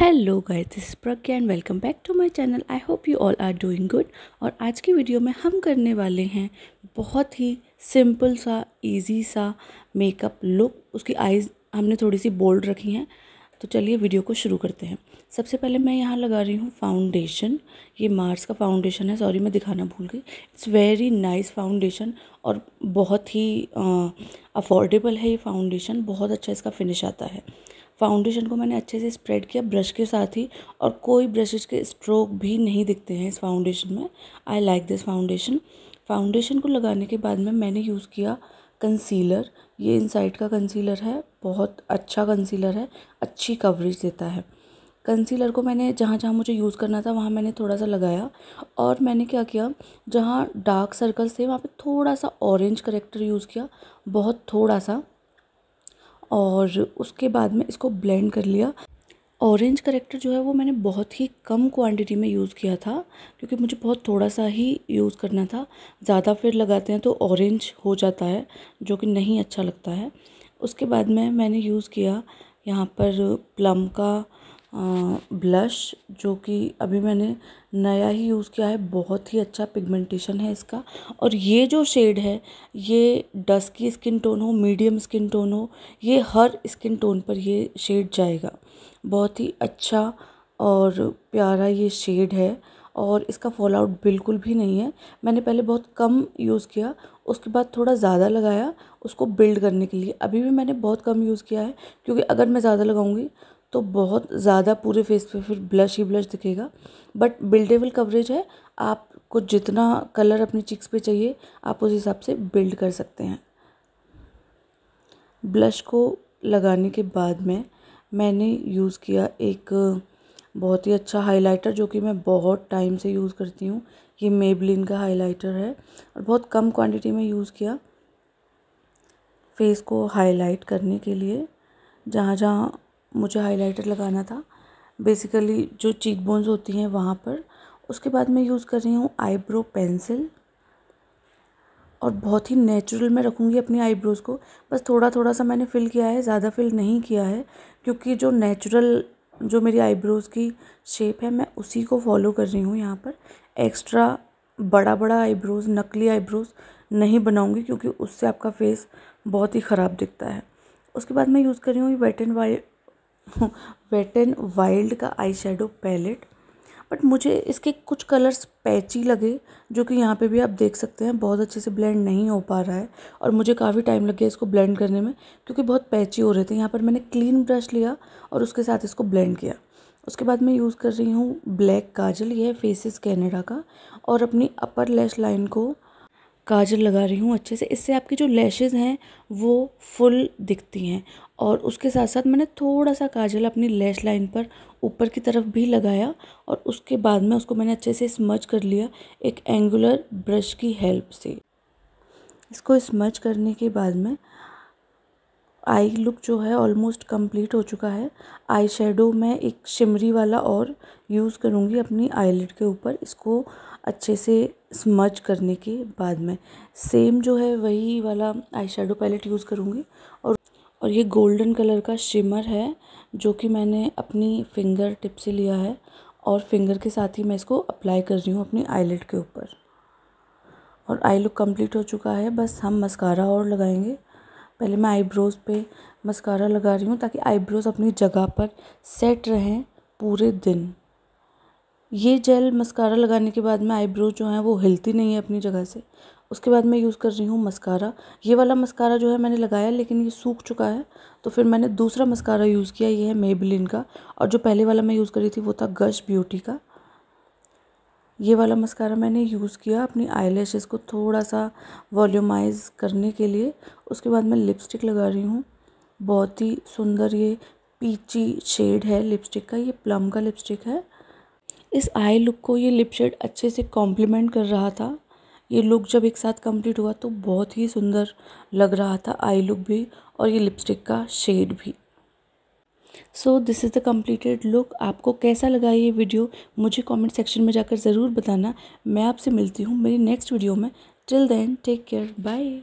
hello guys this Pragya and welcome back to my channel I hope you all are doing good और आज की video में हम करने वाले हैं बहुत ही सिंपल सा इजी सा मेकअप लुक उसकी आईज हमने थोड़ी सी बोल्ड रखी हैं तो चलिए वीडियो को शुरू करते हैं सबसे पहले मैं यहाँ लगा रही हूँ फाउंडेशन ये मार्स का फाउंडेशन है सॉरी मैं दिखाना भूल गई इट्स वेरी नाइस फाउंडेशन और बहुत ही अफोर्डेबल है ये फाउंडेशन बहुत अच्छा इसका फिनिश आता है फाउंडेशन को मैंने अच्छे से स्प्रेड किया ब्रश के साथ ही और कोई ब्रशेज के स्ट्रोक भी नहीं दिखते हैं इस फाउंडेशन में I like this foundation foundation को लगाने के बाद में मैंने यूज़ किया कंसीलर ये इनसाइड का कंसीलर है बहुत अच्छा कंसीलर है अच्छी कवरेज देता है कंसीलर को मैंने जहाँ जहाँ मुझे यूज़ करना था वहाँ मैंने थोड़ा सा लगाया और मैंने क्या किया जहाँ डार्क सर्कल्स थे वहाँ पे थोड़ा सा ऑरेंज करेक्टर यूज़ किया बहुत थोड़ा सा और उसके बाद में इसको ब्लेंड कर लिया ऑरेंज करेक्टर जो है वो मैंने बहुत ही कम क्वांटिटी में यूज़ किया था क्योंकि मुझे बहुत थोड़ा सा ही यूज़ करना था ज़्यादा फिर लगाते हैं तो ऑरेंज हो जाता है जो कि नहीं अच्छा लगता है उसके बाद में मैंने यूज़ किया यहाँ पर प्लम का ब्लश जो कि अभी मैंने नया ही यूज़ किया है बहुत ही अच्छा पिगमेंटेशन है इसका और ये जो शेड है ये डस्की स्किन टोन हो मीडियम स्किन टोन हो ये हर स्किन टोन पर ये शेड जाएगा बहुत ही अच्छा और प्यारा ये शेड है और इसका फॉल आउट बिल्कुल भी नहीं है मैंने पहले बहुत कम यूज़ किया उसके बाद थोड़ा ज़्यादा लगाया उसको बिल्ड करने के लिए अभी भी मैंने बहुत कम यूज़ किया है क्योंकि अगर मैं ज़्यादा लगाऊंगी तो बहुत ज़्यादा पूरे फेस पे फिर ब्लश ही ब्लश दिखेगा बट बिल्डेबल कवरेज है आपको जितना कलर अपनी चिक्स पे चाहिए आप उस हिसाब से बिल्ड कर सकते हैं ब्लश को लगाने के बाद में मैंने यूज़ किया एक बहुत ही अच्छा हाइलाइटर जो कि मैं बहुत टाइम से यूज़ करती हूँ ये मेबलिन का हाइलाइटर है और बहुत कम क्वांटिटी में यूज़ किया फेस को हाईलाइट करने के लिए जहाँ जहाँ मुझे हाइलाइटर लगाना था बेसिकली जो चीक बोन्स होती हैं वहाँ पर उसके बाद मैं यूज़ कर रही हूँ आईब्रो पेंसिल और बहुत ही नेचुरल मैं रखूँगी अपनी आईब्रोज़ को बस थोड़ा थोड़ा सा मैंने फ़िल किया है ज़्यादा फ़िल नहीं किया है क्योंकि जो नेचुरल जो मेरी आईब्रोज़ की शेप है मैं उसी को फॉलो कर रही हूँ यहाँ पर एक्स्ट्रा बड़ा बड़ा आईब्रोज़ नकली आईब्रोज़ नहीं बनाऊँगी क्योंकि उससे आपका फेस बहुत ही ख़राब दिखता है उसके बाद मैं यूज़ कर रही हूँ ये wet and white wet and wild का आई शेडो पैलेट बट मुझे इसके कुछ कलर्स पैची लगे जो कि यहाँ पे भी आप देख सकते हैं बहुत अच्छे से ब्लेंड नहीं हो पा रहा है और मुझे काफ़ी टाइम लग गया इसको ब्लेंड करने में क्योंकि बहुत पैची हो रहे थे यहाँ पर मैंने क्लीन ब्रश लिया और उसके साथ इसको ब्लेंड किया उसके बाद मैं यूज़ कर रही हूँ ब्लैक काजल यह फेसिस कैनेडा का और अपनी अपर लेश लाइन को काजल लगा रही हूँ अच्छे से इससे आपकी जो लैशेज़ हैं वो फुल दिखती हैं और उसके साथ साथ मैंने थोड़ा सा काजल अपनी लैश लाइन पर ऊपर की तरफ भी लगाया और उसके बाद में उसको मैंने अच्छे से स्मच कर लिया एक एंगुलर ब्रश की हेल्प से इसको स्मच करने के बाद में आई लुक जो है ऑलमोस्ट कंप्लीट हो चुका है आई शेडो मैं एक शिमरी वाला और यूज़ करूँगी अपनी आईलिड के ऊपर इसको अच्छे से स्मज करने के बाद में सेम जो है वही वाला आई शेडो पैलेट यूज़ करूँगी और और ये गोल्डन कलर का शिमर है जो कि मैंने अपनी फिंगर टिप से लिया है और फिंगर के साथ ही मैं इसको अप्लाई कर रही हूँ अपनी आईलेट के ऊपर और आई लुक कम्प्लीट हो चुका है बस हम मस्कारा और लगाएंगे पहले मैं आईब्रोज़ पे मस्कारा लगा रही हूँ ताकि आईब्रोज़ अपनी जगह पर सेट रहें पूरे दिन ये जेल मस्कारा लगाने के बाद में आईब्रोज जो हैं वो हिलती नहीं है अपनी जगह से उसके बाद मैं यूज़ कर रही हूँ मस्कारा ये वाला मस्कारा जो है मैंने लगाया लेकिन ये सूख चुका है तो फिर मैंने दूसरा मस्कारा यूज़ किया ये है मेबलिन का और जो पहले वाला मैं यूज़ कर रही थी वो था गश ब्यूटी का ये वाला मस्कारा मैंने यूज़ किया अपनी आई को थोड़ा सा वॉल्यूमाइज़ करने के लिए उसके बाद मैं लिपस्टिक लगा रही हूँ बहुत ही सुंदर ये पीची शेड है लिपस्टिक का ये प्लम का लिपस्टिक है इस आई लुक को ये लिप शेड अच्छे से कॉम्प्लीमेंट कर रहा था ये लुक जब एक साथ कंप्लीट हुआ तो बहुत ही सुंदर लग रहा था आई लुक भी और ये लिपस्टिक का शेड भी so this is the completed look आपको कैसा लगा ये वीडियो मुझे कमेंट सेक्शन में जाकर ज़रूर बताना मैं आपसे मिलती हूँ मेरी नेक्स्ट वीडियो में till then take care bye